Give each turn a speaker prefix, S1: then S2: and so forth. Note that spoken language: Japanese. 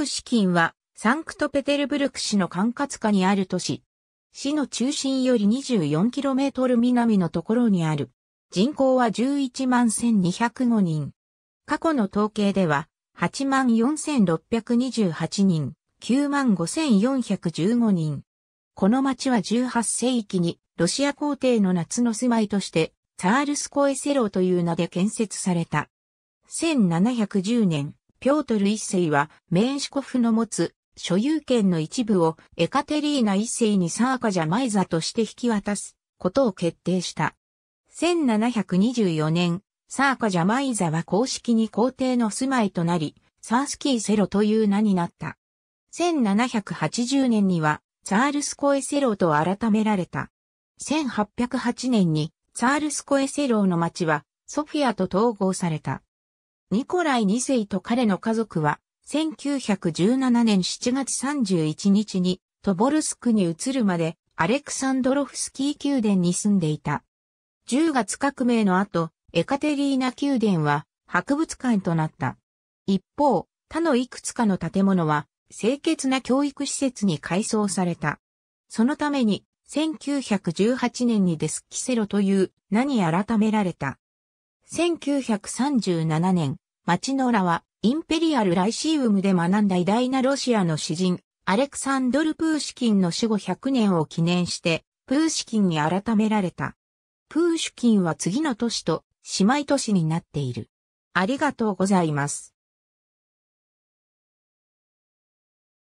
S1: 空市は、サンクトペテルブルク市の管轄下にある都市。
S2: 市の中心より 24km 南のところにある。人口は11万1205人。過去の統計では、8万4628人、9万5415人。この町は18世紀に、ロシア皇帝の夏の住まいとして、ツァールスコエセロという名で建設された。1710年、ピョートル一世は、メーンシコフの持つ所有権の一部をエカテリーナ一世にサーカジャマイザとして引き渡すことを決定した。1724年、サーカジャマイザは公式に皇帝の住まいとなり、サースキーセロという名になった。1780年には、ツァールスコエセロと改められた。1808年に、ツァールスコエセロの町は、ソフィアと統合された。ニコライ2世と彼の家族は、1917年7月31日にトボルスクに移るまでアレクサンドロフスキー宮殿に住んでいた。10月革命の後、エカテリーナ宮殿は博物館となった。一方、他のいくつかの建物は清潔な教育施設に改装された。そのために1918年にデスキセロという名に改められた。1937年、町のらは、インペリアル・ライシウムで学んだ偉大なロシアの詩人、アレクサンドル・プーシキンの死後100年を記念して、プーシキンに改められた。プーシキンは次の都市
S1: と姉妹都市になっている。ありがとうございます。